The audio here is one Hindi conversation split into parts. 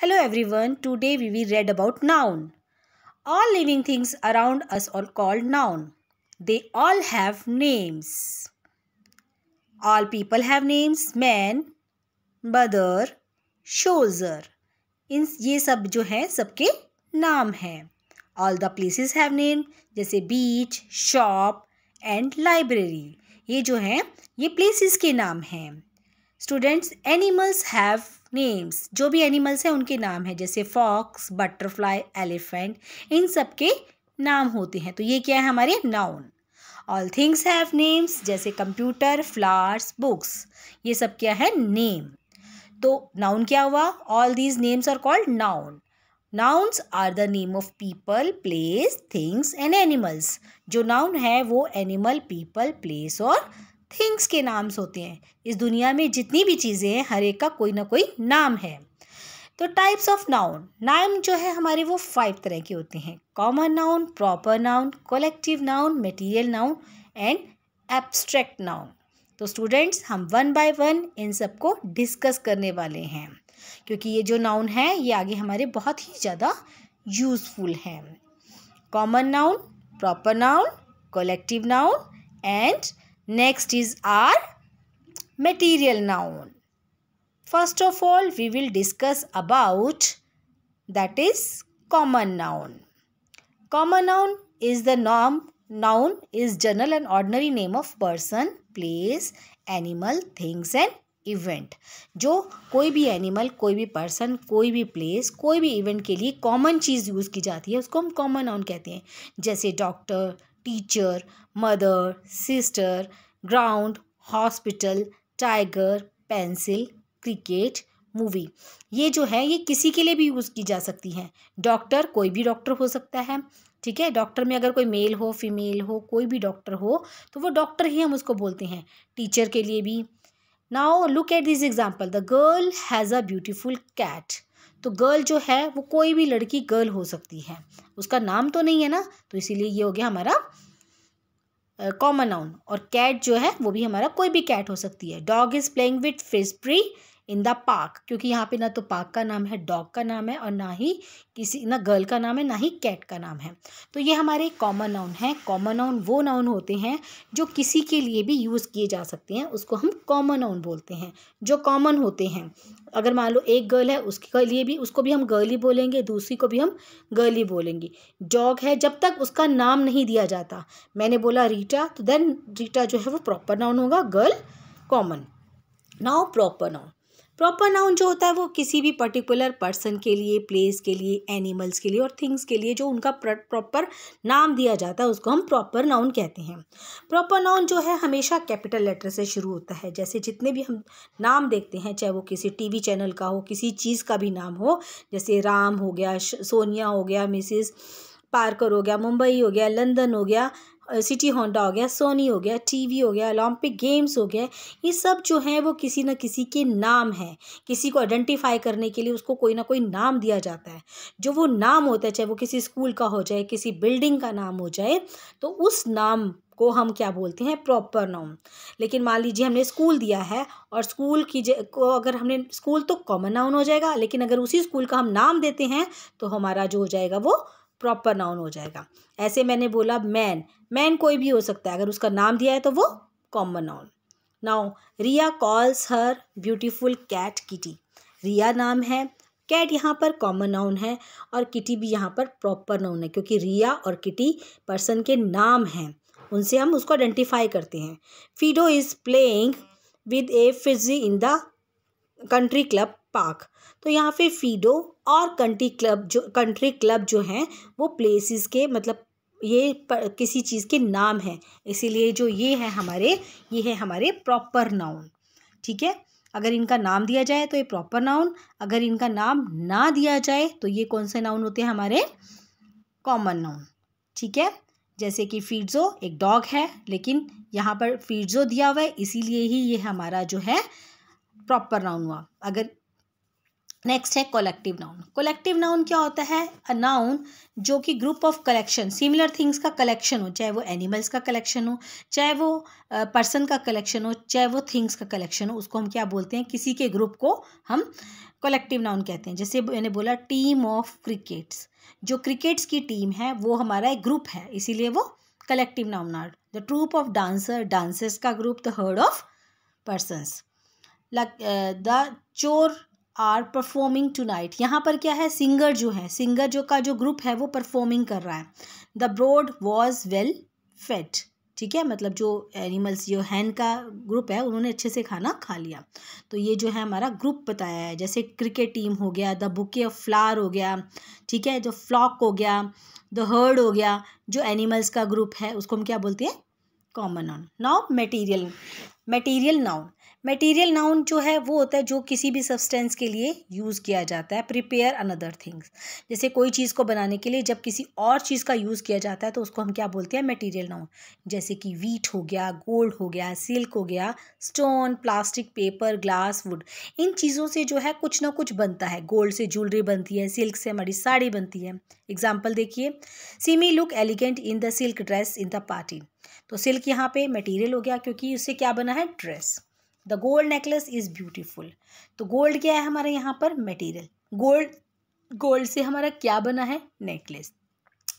Hello everyone today we we read about noun all living things around us all called noun they all have names all people have names man brother soldier इन ये सब जो हैं सबके नाम हैं all the places have name जैसे बीच शॉप एंड लाइब्रेरी ये जो हैं ये प्लेसिस के नाम हैं स्टूडेंट्स एनिमल्स हैव नेम्स जो भी एनिमल्स हैं उनके नाम है जैसे फॉक्स बटरफ्लाई एलिफेंट इन सब के नाम होते हैं तो ये क्या है हमारे noun all things have names जैसे कंप्यूटर फ्लावर्स बुक्स ये सब क्या है नेम तो नाउन क्या हुआ all these names are called noun nouns are the name of people place things and animals जो नाउन है वो एनिमल पीपल प्लेस और थिंग्स के नाम्स होते हैं इस दुनिया में जितनी भी चीज़ें हैं हर एक का कोई ना कोई नाम है तो टाइप्स ऑफ नाउन नाउन जो है हमारे वो फाइव तरह के होते हैं common noun proper noun collective noun material noun and abstract noun तो स्टूडेंट्स हम वन बाय वन इन सबको डिस्कस करने वाले हैं क्योंकि ये जो नाउन है ये आगे हमारे बहुत ही ज़्यादा यूज़फुल हैं common noun proper noun collective noun and Next is our material noun. First of all, we will discuss about that is common noun. Common noun is the norm. Noun is general and ordinary name of person, place, animal, things and event जो कोई भी एनिमल कोई भी पर्सन कोई भी प्लेस कोई भी इवेंट के लिए कॉमन चीज़ यूज़ की जाती है उसको हम कॉमन नाउन कहते हैं जैसे doctor teacher mother sister ground hospital tiger pencil cricket movie ये जो है ये किसी के लिए भी यूज़ की जा सकती है डॉक्टर कोई भी डॉक्टर हो सकता है ठीक है डॉक्टर में अगर कोई मेल हो फीमेल हो कोई भी डॉक्टर हो तो वो डॉक्टर ही हम उसको बोलते हैं टीचर के लिए भी now look at this example the girl has a beautiful cat तो गर्ल जो है वो कोई भी लड़की गर्ल हो सकती है उसका नाम तो नहीं है ना तो इसीलिए ये हो गया हमारा कॉमन नाउन और कैट जो है वो भी हमारा कोई भी कैट हो सकती है dog is playing with frisbee in the park क्योंकि यहाँ पे ना तो पार्क का नाम है डॉग का नाम है और ना ही किसी ना गर्ल का नाम है ना ही कैट का नाम है तो ये हमारे कॉमन नाउन है कॉमन नाउन वो नाउन होते हैं जो किसी के लिए भी यूज़ किए जा सकते हैं उसको हम कॉमन नाउन बोलते हैं जो कॉमन होते हैं अगर मान लो एक गर्ल है उसके लिए भी उसको भी हम गर्ल ही बोलेंगे दूसरी को भी हम गर्ल ही बोलेंगे डॉग है जब तक उसका नाम नहीं दिया जाता मैंने बोला रीटा तो देन रीटा जो है वो प्रॉपर नाउन होगा girl common noun proper noun proper noun जो होता है वो किसी भी पर्टिकुलर पर्सन के लिए प्लेस के लिए एनिमल्स के लिए और थिंग्स के लिए जो उनका प्रॉपर नाम दिया जाता है उसको हम प्रॉपर नाउन कहते हैं प्रॉपर नाउन जो है हमेशा कैपिटल लेटर से शुरू होता है जैसे जितने भी हम नाम देखते हैं चाहे वो किसी टीवी चैनल का हो किसी चीज़ का भी नाम हो जैसे राम हो गया सोनिया हो गया मिसिस पार्कर हो गया मुंबई हो गया लंदन हो गया सिटी होंडा हो गया सोनी हो गया टीवी हो गया ओलंपिक गेम्स हो गया ये सब जो हैं वो किसी ना किसी के नाम हैं किसी को आइडेंटिफाई करने के लिए उसको कोई ना कोई नाम दिया जाता है जो वो नाम होता है चाहे वो किसी स्कूल का हो जाए किसी बिल्डिंग का नाम हो जाए तो उस नाम को हम क्या बोलते हैं प्रॉपर नाउन लेकिन मान लीजिए हमने स्कूल दिया है और स्कूल की को अगर हमने स्कूल तो कॉमन नाउन हो जाएगा लेकिन अगर उसी स्कूल का हम नाम देते हैं तो हमारा जो हो जाएगा वो प्रॉपर नाउन हो जाएगा ऐसे मैंने बोला मैन मैन कोई भी हो सकता है अगर उसका नाम दिया है तो वो common noun now Riya calls her beautiful cat Kitty Riya नाम है कैट यहाँ पर कॉमन नाउन है और किटी भी यहाँ पर प्रॉपर नाउन है क्योंकि रिया और किटी पर्सन के नाम हैं उनसे हम उसको आइडेंटिफाई करते हैं Fido is playing with a frisbee in the country club park तो यहाँ पे फीडो और कंट्री क्लब जो कंट्री क्लब जो हैं वो प्लेसेस के मतलब ये किसी चीज़ के नाम है इसीलिए जो ये है हमारे ये है हमारे प्रॉपर नाउन ठीक है अगर इनका नाम दिया जाए तो ये प्रॉपर नाउन अगर इनका नाम ना दिया जाए तो ये कौन से नाउन होते हैं हमारे कॉमन नाउन ठीक है जैसे कि फीड्जो एक डॉग है लेकिन यहाँ पर फीड्जो दिया हुआ है इसीलिए ही ये हमारा जो है प्रॉपर नाउन हुआ अगर नेक्स्ट है कोलेक्टिव नाउन कोलेक्टिव नाउन क्या होता है अ नाउन जो कि group of collection similar things का कलेक्शन हो चाहे वो एनिमल्स का कलेक्शन हो चाहे वो पर्सन का कलेक्शन हो चाहे वो थिंग्स का कलेक्शन हो उसको हम क्या बोलते हैं किसी के ग्रुप को हम कोलेक्टिव नाउन कहते हैं जैसे मैंने बोला टीम ऑफ क्रिकेट्स जो क्रिकेट्स की टीम है वो हमारा एक ग्रुप है इसीलिए वो collective noun are the troupe of dancer dancers का group the herd of persons the choir are performing tonight यहाँ पर क्या है सिंगर जो है सिंगर जो का जो ग्रुप है वो परफॉर्मिंग कर रहा है the brood was well fed ठीक है मतलब जो एनिमल्स जो हैन का ग्रुप है उन्होंने अच्छे से खाना खा लिया तो ये जो है हमारा ग्रुप बताया है जैसे क्रिकेट टीम हो गया द बुके ऑफ फ्लावर हो गया ठीक है जो फ्लॉक हो गया द हर्ड हो गया जो एनिमल्स का ग्रुप है उसको हम क्या बोलते हैं common on now material material now material noun जो है वो होता है जो किसी भी सब्सटेंस के लिए यूज़ किया जाता है प्रिपेयर अनदर थिंग्स जैसे कोई चीज़ को बनाने के लिए जब किसी और चीज़ का यूज़ किया जाता है तो उसको हम क्या बोलते हैं मटेरियल नाउन जैसे कि वीट हो गया गोल्ड हो गया सिल्क हो गया stone plastic paper glass wood इन चीज़ों से जो है कुछ ना कुछ बनता है गोल्ड से ज्वेलरी बनती है सिल्क से हमारी साड़ी बनती है एग्जाम्पल देखिए Simi look elegant in the silk dress in the party तो सिल्क यहाँ पे मटेरियल हो गया क्योंकि उससे क्या बना है dress the gold necklace is beautiful तो गोल्ड क्या है हमारे यहाँ पर मटेरियल गोल्ड गोल्ड से हमारा क्या बना है नेकलेस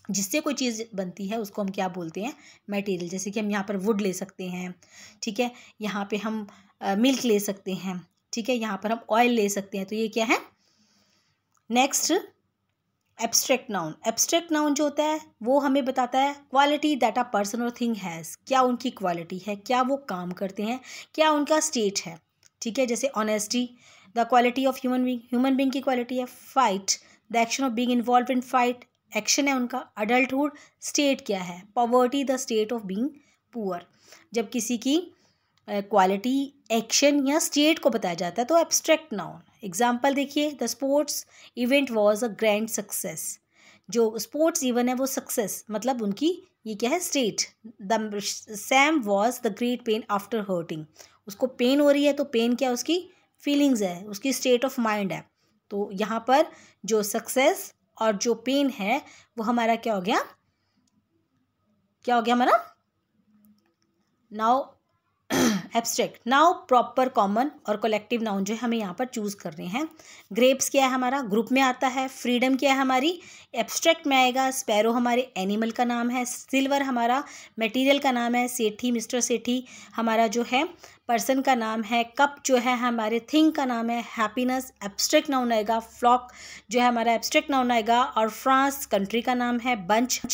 जिससे कोई चीज़ बनती है उसको हम क्या बोलते हैं मटेरियल जैसे कि हम यहाँ पर वुड ले सकते हैं ठीक है यहाँ पे हम मिल्क ले सकते हैं ठीक है यहाँ पर हम ऑयल ले सकते हैं तो ये क्या है next abstract noun abstract noun जो होता है वो हमें बताता है क्वालिटी दैट अ पर्सन और थिंग हैज़ क्या उनकी क्वालिटी है क्या वो काम करते हैं क्या उनका स्टेट है ठीक है जैसे honesty the quality of human being human being की क्वालिटी है fight the action of being involve in fight action है उनका अडल्टहुड स्टेट क्या है poverty the state of being poor जब किसी की क्वालिटी एक्शन या स्टेट को बताया जाता है तो एब्स्ट्रैक्ट नाउन एग्जाम्पल देखिए the sports event was a grand success जो स्पोर्ट्स इवेंट है वो सक्सेस मतलब उनकी ये क्या है state the Sam was the great pain after hurting उसको पेन हो रही है तो पेन क्या उसकी फीलिंग्स है उसकी स्टेट ऑफ माइंड है तो यहाँ पर जो सक्सेस और जो पेन है वो हमारा क्या हो गया क्या हो गया हमारा noun abstract noun proper common और कलेक्टिव नाउन जो है हमें यहाँ पर चूज़ करने हैं ग्रेप्स क्या है हमारा ग्रुप में आता है फ्रीडम क्या है हमारी एब्स्ट्रैक्ट में आएगा स्पैरो हमारे एनिमल का नाम है सिल्वर हमारा मटेरियल का नाम है सेठी मिस्टर सेठी हमारा जो है पर्सन का नाम है कप जो है हमारे थिंग का नाम है हैप्पीनेस एब्स्ट्रैक्ट नाउन आएगा फ्लॉक जो है हमारा एब्स्ट्रैक्ट नाउन आएगा और फ्रांस कंट्री का नाम है बंच